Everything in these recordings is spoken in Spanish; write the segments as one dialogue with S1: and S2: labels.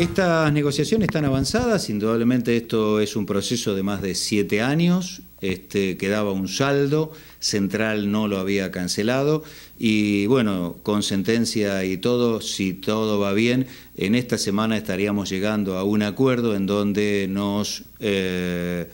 S1: Estas negociaciones están avanzadas, indudablemente esto es un proceso de más de siete años, este, quedaba un saldo, Central no lo había cancelado y bueno, con sentencia y todo, si todo va bien, en esta semana estaríamos llegando a un acuerdo en donde nos... Eh,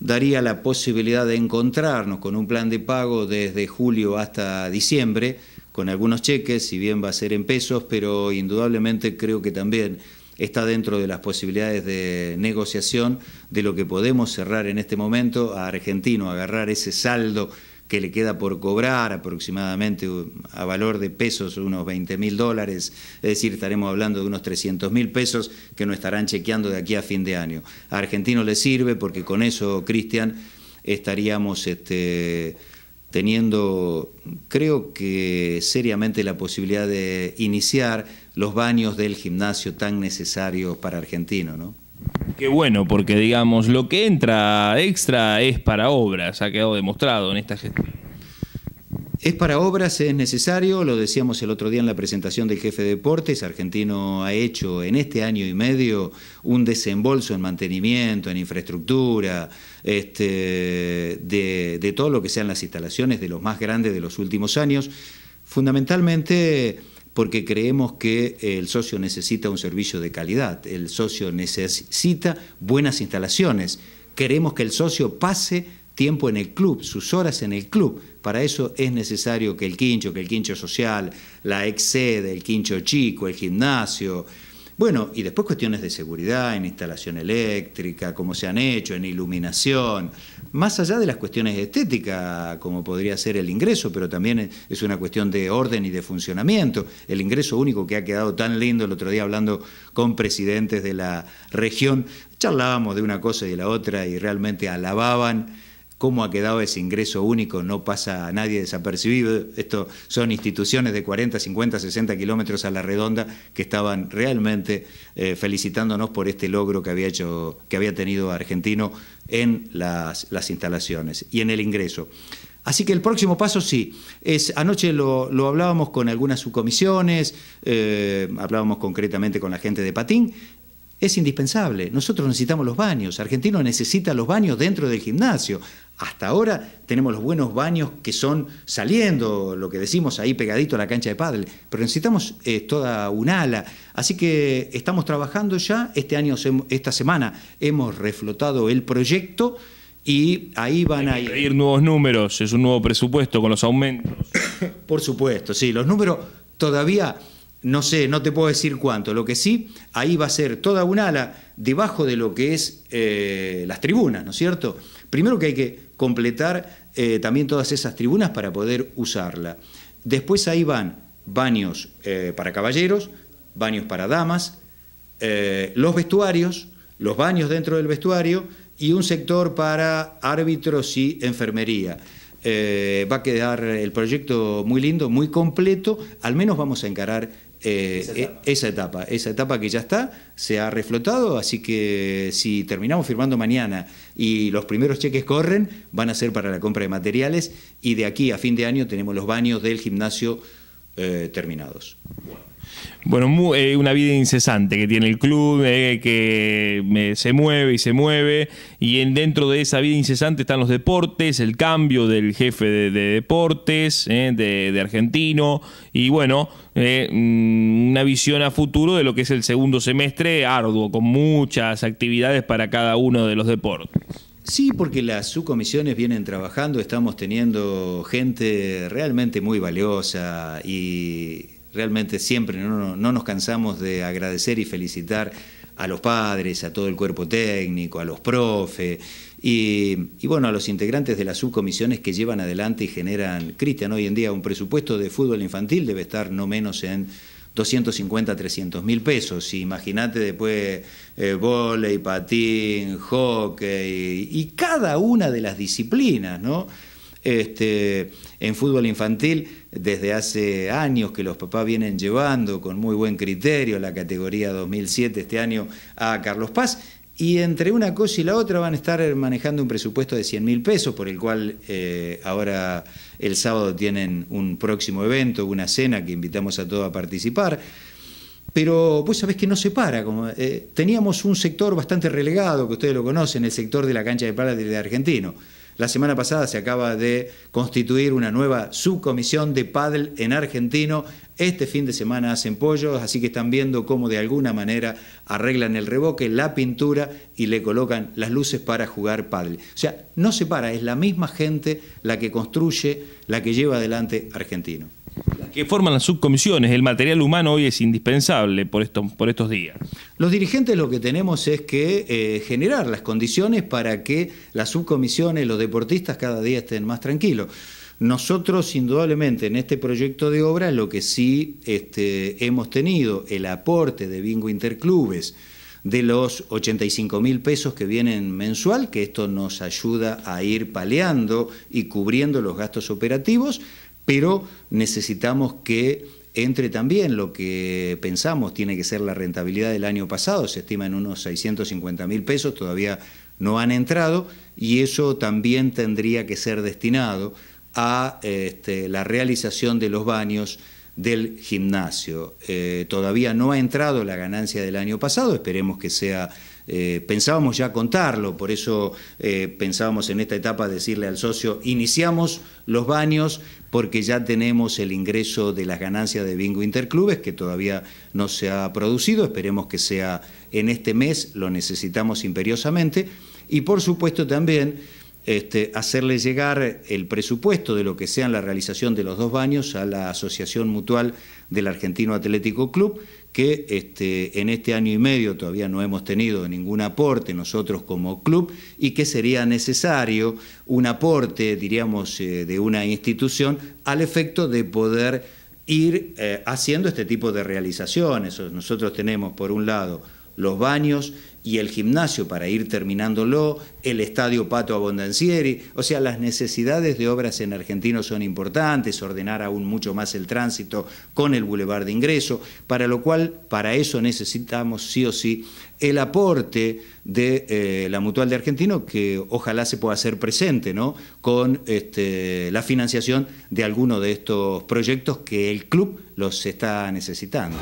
S1: daría la posibilidad de encontrarnos con un plan de pago desde julio hasta diciembre, con algunos cheques, si bien va a ser en pesos, pero indudablemente creo que también está dentro de las posibilidades de negociación de lo que podemos cerrar en este momento a Argentino, agarrar ese saldo que le queda por cobrar aproximadamente uh, a valor de pesos unos 20 mil dólares, es decir, estaremos hablando de unos 300 mil pesos que no estarán chequeando de aquí a fin de año. A Argentino le sirve porque con eso, Cristian, estaríamos... Este, teniendo, creo que seriamente, la posibilidad de iniciar los baños del gimnasio tan
S2: necesario para argentino, ¿no? Qué bueno, porque digamos, lo que entra extra es para obras, ha quedado demostrado en esta gestión. Es para obras,
S1: es necesario, lo decíamos el otro día en la presentación del jefe de deportes, Argentino ha hecho en este año y medio un desembolso en mantenimiento, en infraestructura, este, de, de todo lo que sean las instalaciones de los más grandes de los últimos años, fundamentalmente porque creemos que el socio necesita un servicio de calidad, el socio necesita buenas instalaciones, queremos que el socio pase tiempo en el club, sus horas en el club. Para eso es necesario que el quincho, que el quincho social, la ex sede, el quincho chico, el gimnasio. Bueno, y después cuestiones de seguridad, en instalación eléctrica, cómo se han hecho, en iluminación, más allá de las cuestiones estéticas, como podría ser el ingreso, pero también es una cuestión de orden y de funcionamiento. El ingreso único que ha quedado tan lindo el otro día hablando con presidentes de la región, charlábamos de una cosa y de la otra y realmente alababan cómo ha quedado ese ingreso único, no pasa a nadie desapercibido. Esto son instituciones de 40, 50, 60 kilómetros a la redonda que estaban realmente eh, felicitándonos por este logro que había hecho, que había tenido Argentino en las, instalaciones y en el ingreso. Así que el próximo paso sí, es, anoche lo, hablábamos con algunas subcomisiones, eh, hablábamos concretamente con la gente de Patín es indispensable. Nosotros necesitamos los baños. Argentino necesita los baños dentro del gimnasio. Hasta ahora tenemos los buenos baños que son saliendo, lo que decimos ahí pegadito a la cancha de pádel, pero necesitamos eh, toda un ala. Así que estamos trabajando ya. Este año, esta semana, hemos reflotado el proyecto y ahí van Hay que a ir. Pedir nuevos números, es un nuevo presupuesto con los aumentos. Por supuesto, sí. Los números todavía no sé, no te puedo decir cuánto. Lo que sí, ahí va a ser toda una ala debajo de lo que es eh, las tribunas, ¿no es cierto? Primero que hay que completar eh, también todas esas tribunas para poder usarla. Después ahí van baños eh, para caballeros, baños para damas, los vestuarios, los baños dentro del vestuario y un sector para árbitros y enfermería. va a quedar el proyecto muy lindo, muy completo, al menos vamos a encarar eh, e, esa, etapa. esa, etapa. que ya está, se ha reflotado, así que si terminamos firmando mañana y los primeros cheques corren, van a ser para la compra de materiales y de aquí a fin de año tenemos los baños del gimnasio eh, terminados.
S2: Bueno, eh, una vida incesante que tiene el club, eh, que se mueve y se mueve, y en, dentro de esa vida incesante están los deportes, el cambio del jefe de, deportes, eh, de, argentino, y bueno, mm, una visión a futuro de lo que es el segundo semestre arduo, con muchas actividades para cada uno de los deportes. Sí,
S1: porque las subcomisiones
S2: vienen trabajando, estamos teniendo gente realmente muy
S1: valiosa y Realmente siempre no, no nos cansamos de agradecer y felicitar a los padres, a todo el cuerpo técnico, a los profes y, bueno, a los integrantes de las subcomisiones que llevan adelante y generan, Cristian, hoy en día un presupuesto de fútbol infantil debe estar no menos en 250, 300 mil pesos. Imagínate después eh, volei, patín, hockey y cada una de las disciplinas, ¿no? Este, en fútbol infantil, desde hace años que los papás vienen llevando con muy buen criterio la categoría 2007 este año a Carlos Paz. Y entre una cosa y la otra van a estar manejando un presupuesto de 100 mil pesos, por el cual eh, ahora el sábado tienen un próximo evento, una cena que invitamos a todos a participar pero vos sabés que no se para. Eh, teníamos un sector bastante relegado, que ustedes lo conocen, el sector de la cancha de pala de Argentino. La semana pasada se acaba de constituir una nueva subcomisión de pádel en Argentino. Este fin de semana hacen pollos, así que están viendo cómo de alguna manera arreglan el revoque, la pintura y le colocan las luces para jugar pádel. O sea, no se para, es la misma gente la que construye, la que lleva adelante Argentino
S2: que forman las subcomisiones. El material humano hoy es indispensable por, por estos días.
S1: Los dirigentes lo que tenemos es que eh, generar las condiciones para que las subcomisiones, los deportistas cada día estén más tranquilos. Nosotros, indudablemente, en este proyecto de obra, lo que sí este, hemos tenido, el aporte de Bingo Interclubes, de los 85 mil pesos que vienen mensual, que esto nos ayuda a ir paleando y cubriendo los gastos operativos, pero necesitamos que entre también lo que pensamos tiene que ser la rentabilidad del año pasado, se estima en unos 650 mil pesos, todavía no han entrado, y eso también tendría que ser destinado a este, la realización de los baños del gimnasio. Eh, todavía no ha entrado la ganancia del año pasado, esperemos que sea eh, pensábamos ya contarlo, por eso eh, pensábamos en esta etapa decirle al socio, iniciamos los baños porque ya tenemos el ingreso de las ganancias de Bingo Interclubes, que todavía no se ha producido, esperemos que sea en este mes, lo necesitamos imperiosamente, y por supuesto también este, hacerle llegar el presupuesto de lo que sea la realización de los dos baños a la Asociación Mutual del Argentino Atlético Club, que este, en este año y medio todavía no hemos tenido ningún aporte nosotros como club y que sería necesario un aporte, diríamos, eh, de una institución al efecto de poder ir eh, haciendo este tipo de realizaciones. Nosotros tenemos, por un lado, los baños y el gimnasio para ir terminándolo, el estadio Pato Abondancieri, o sea, las necesidades de obras en Argentino son importantes, ordenar aún mucho más el tránsito con el bulevar de ingreso, para lo cual, para eso necesitamos sí o sí el aporte de eh, la Mutual de Argentino, que ojalá se pueda hacer presente, Con este, la financiación de alguno de estos proyectos que el club los está necesitando.